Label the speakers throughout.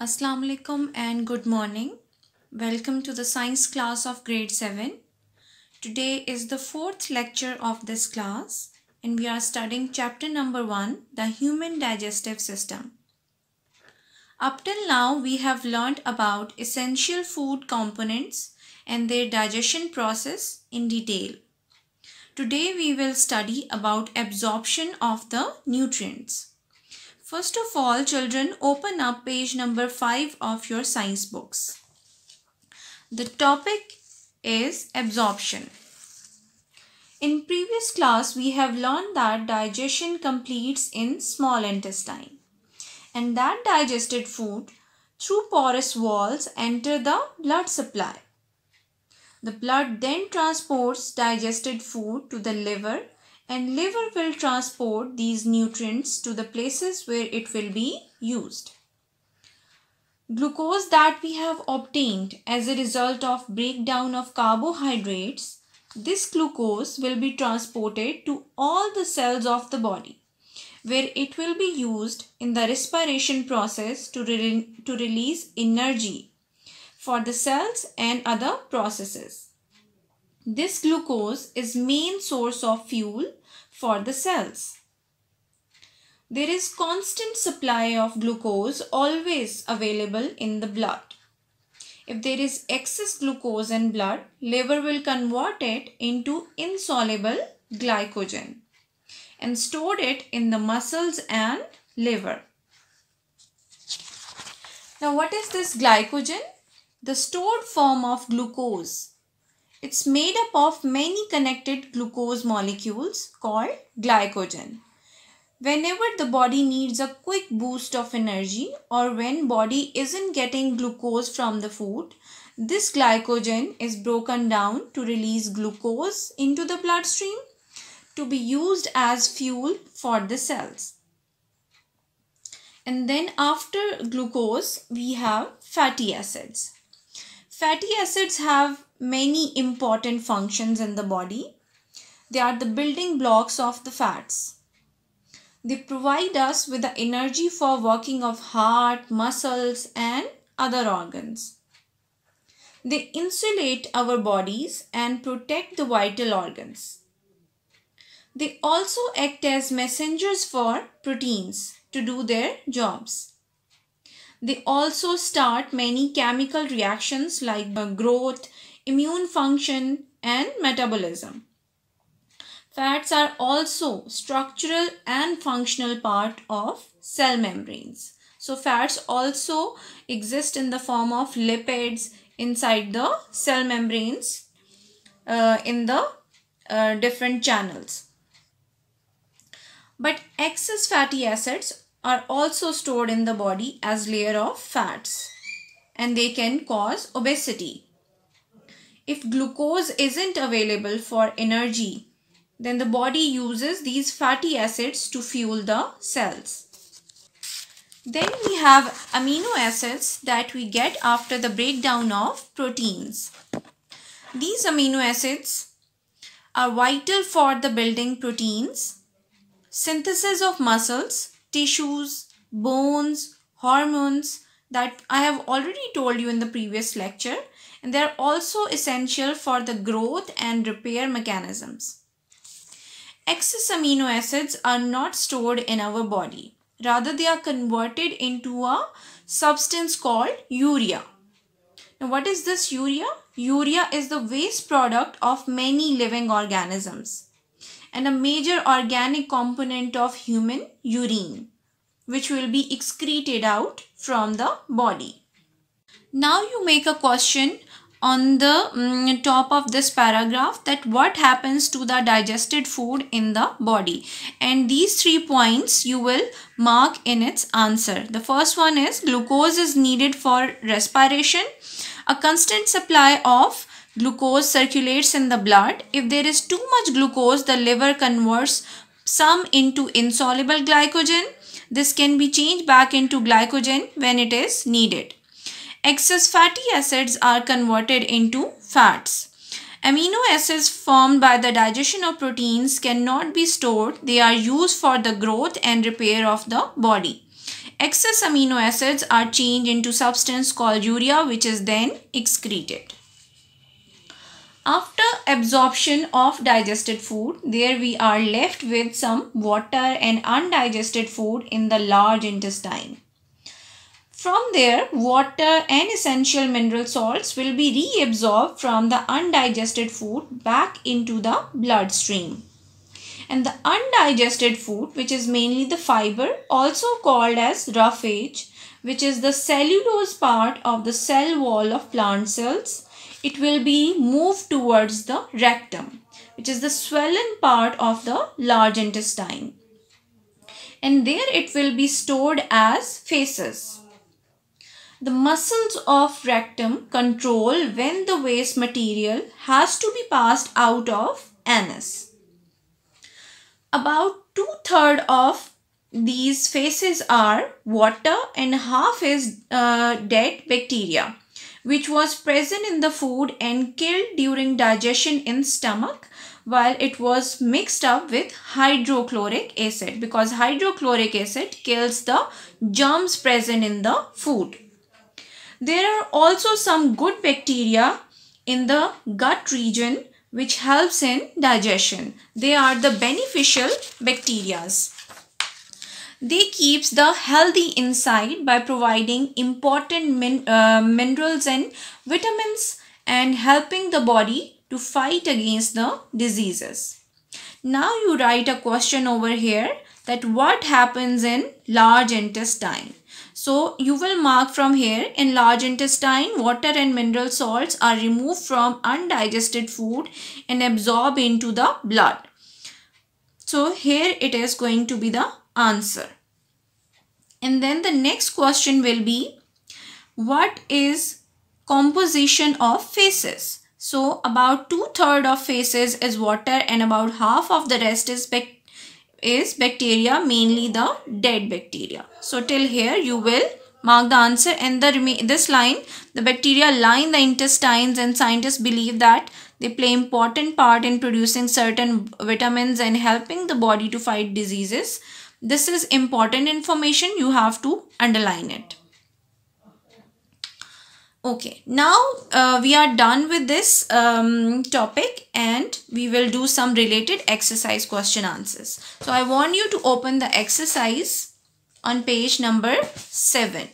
Speaker 1: Assalamu alaikum and good morning. Welcome to the science class of grade 7. Today is the fourth lecture of this class and we are studying chapter number 1 the human digestive system. Up till now we have learned about essential food components and their digestion process in detail. Today we will study about absorption of the nutrients. First of all, children, open up page number 5 of your science books. The topic is absorption. In previous class, we have learned that digestion completes in small intestine and that digested food through porous walls enter the blood supply. The blood then transports digested food to the liver and liver will transport these nutrients to the places where it will be used. Glucose that we have obtained as a result of breakdown of carbohydrates, this glucose will be transported to all the cells of the body where it will be used in the respiration process to, re to release energy for the cells and other processes. This glucose is main source of fuel for the cells. There is constant supply of glucose always available in the blood. If there is excess glucose in blood, liver will convert it into insoluble glycogen and store it in the muscles and liver. Now what is this glycogen? The stored form of glucose it's made up of many connected glucose molecules called glycogen. Whenever the body needs a quick boost of energy or when body isn't getting glucose from the food, this glycogen is broken down to release glucose into the bloodstream to be used as fuel for the cells. And then after glucose, we have fatty acids. Fatty acids have many important functions in the body. They are the building blocks of the fats. They provide us with the energy for working of heart, muscles and other organs. They insulate our bodies and protect the vital organs. They also act as messengers for proteins to do their jobs. They also start many chemical reactions like growth, immune function and metabolism. Fats are also structural and functional part of cell membranes. So fats also exist in the form of lipids inside the cell membranes uh, in the uh, different channels. But excess fatty acids are also stored in the body as layer of fats and they can cause obesity. If glucose isn't available for energy, then the body uses these fatty acids to fuel the cells. Then we have amino acids that we get after the breakdown of proteins. These amino acids are vital for the building proteins, synthesis of muscles, tissues, bones, hormones that I have already told you in the previous lecture and they're also essential for the growth and repair mechanisms. Excess amino acids are not stored in our body. Rather, they are converted into a substance called urea. Now, what is this urea? Urea is the waste product of many living organisms and a major organic component of human urine which will be excreted out from the body. Now you make a question on the um, top of this paragraph that what happens to the digested food in the body and these three points you will mark in its answer. The first one is glucose is needed for respiration. A constant supply of glucose circulates in the blood. If there is too much glucose, the liver converts some into insoluble glycogen. This can be changed back into glycogen when it is needed. Excess fatty acids are converted into fats. Amino acids formed by the digestion of proteins cannot be stored. They are used for the growth and repair of the body. Excess amino acids are changed into substance called urea which is then excreted. After absorption of digested food, there we are left with some water and undigested food in the large intestine. From there, water and essential mineral salts will be reabsorbed from the undigested food back into the bloodstream. And the undigested food, which is mainly the fiber, also called as roughage, which is the cellulose part of the cell wall of plant cells, it will be moved towards the rectum, which is the swollen part of the large intestine. And there it will be stored as faeces. The muscles of rectum control when the waste material has to be passed out of anus. About two-thirds of these faces are water and half is uh, dead bacteria which was present in the food and killed during digestion in stomach while it was mixed up with hydrochloric acid because hydrochloric acid kills the germs present in the food. There are also some good bacteria in the gut region which helps in digestion. They are the beneficial bacterias. They keeps the healthy inside by providing important min uh, minerals and vitamins and helping the body to fight against the diseases. Now you write a question over here that what happens in large intestine. So you will mark from here in large intestine water and mineral salts are removed from undigested food and absorbed into the blood. So here it is going to be the answer. And then the next question will be, what is composition of faces? So about two third of faces is water and about half of the rest is, bac is bacteria, mainly the dead bacteria. So till here you will mark the answer and the this line the bacteria line the intestines and scientists believe that they play important part in producing certain vitamins and helping the body to fight diseases this is important information. You have to underline it. Okay, now uh, we are done with this um, topic and we will do some related exercise question answers. So I want you to open the exercise on page number 7.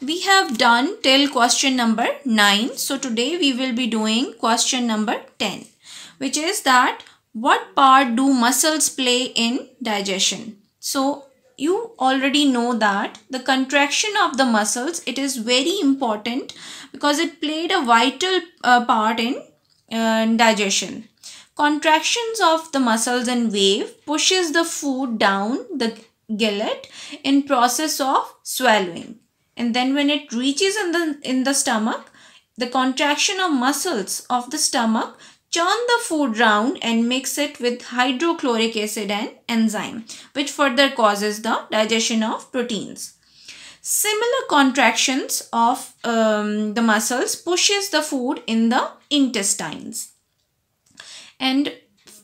Speaker 1: We have done till question number 9. So today we will be doing question number 10 which is that what part do muscles play in digestion? So you already know that the contraction of the muscles, it is very important because it played a vital uh, part in, uh, in digestion. Contractions of the muscles and wave pushes the food down the gullet in process of swallowing. And then when it reaches in the, in the stomach, the contraction of muscles of the stomach Turn the food round and mix it with hydrochloric acid and enzyme, which further causes the digestion of proteins. Similar contractions of um, the muscles pushes the food in the intestines. And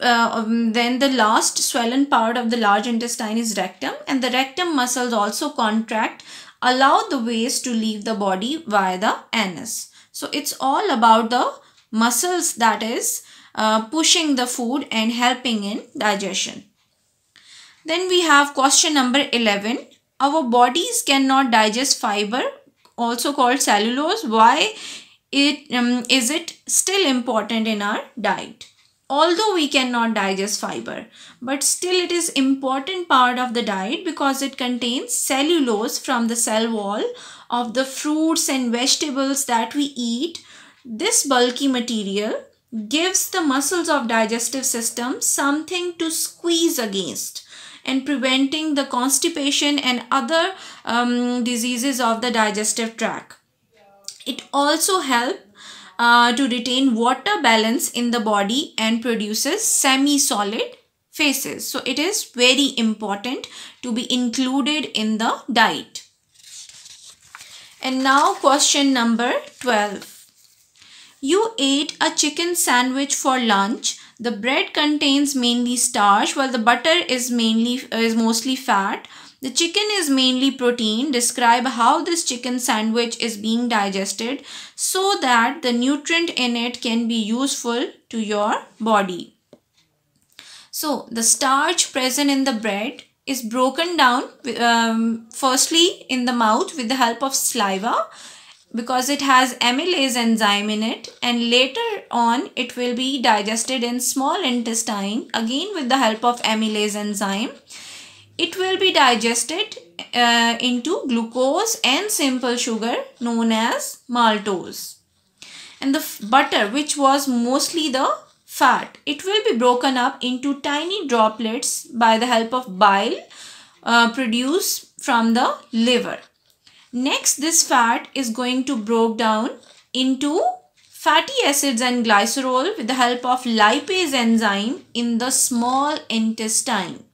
Speaker 1: uh, um, then the last swollen part of the large intestine is rectum and the rectum muscles also contract allow the waste to leave the body via the anus so it's all about the muscles that is uh, pushing the food and helping in digestion. Then we have question number 11. Our bodies cannot digest fiber also called cellulose. Why it um, is it still important in our diet? Although we cannot digest fiber, but still it is important part of the diet because it contains cellulose from the cell wall of the fruits and vegetables that we eat this bulky material gives the muscles of digestive system something to squeeze against and preventing the constipation and other um, diseases of the digestive tract. It also helps uh, to retain water balance in the body and produces semi-solid faces. So it is very important to be included in the diet. And now question number 12. You ate a chicken sandwich for lunch. The bread contains mainly starch while the butter is mainly uh, is mostly fat. The chicken is mainly protein. Describe how this chicken sandwich is being digested so that the nutrient in it can be useful to your body. So the starch present in the bread is broken down um, firstly in the mouth with the help of saliva because it has amylase enzyme in it and later on it will be digested in small intestine again with the help of amylase enzyme. It will be digested uh, into glucose and simple sugar known as maltose. And the butter which was mostly the fat, it will be broken up into tiny droplets by the help of bile uh, produced from the liver. Next, this fat is going to broke down into fatty acids and glycerol with the help of lipase enzyme in the small intestine.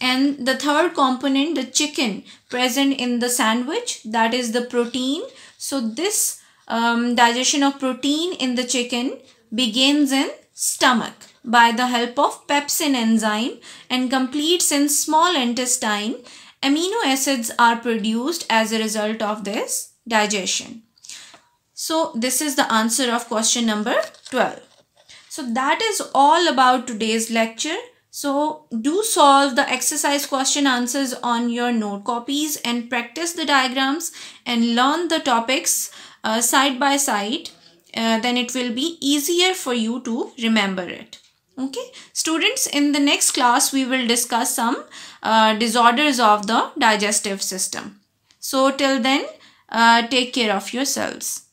Speaker 1: And the third component, the chicken present in the sandwich, that is the protein. So this um, digestion of protein in the chicken begins in stomach by the help of pepsin enzyme and completes in small intestine Amino acids are produced as a result of this digestion. So this is the answer of question number 12. So that is all about today's lecture. So do solve the exercise question answers on your note copies and practice the diagrams and learn the topics uh, side by side. Uh, then it will be easier for you to remember it okay students in the next class we will discuss some uh, disorders of the digestive system so till then uh, take care of yourselves